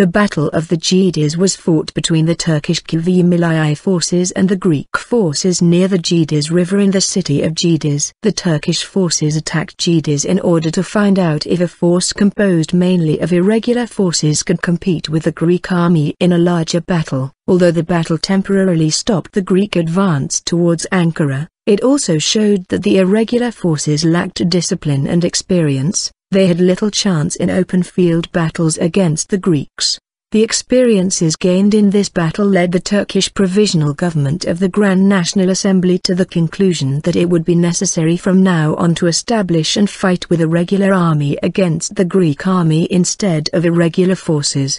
The Battle of the Gides was fought between the Turkish Kuvimilai forces and the Greek forces near the Gides River in the city of Gides. The Turkish forces attacked Gides in order to find out if a force composed mainly of irregular forces could compete with the Greek army in a larger battle. Although the battle temporarily stopped the Greek advance towards Ankara, it also showed that the irregular forces lacked discipline and experience, they had little chance in open field battles against the Greeks. The experiences gained in this battle led the Turkish Provisional Government of the Grand National Assembly to the conclusion that it would be necessary from now on to establish and fight with a regular army against the Greek army instead of irregular forces.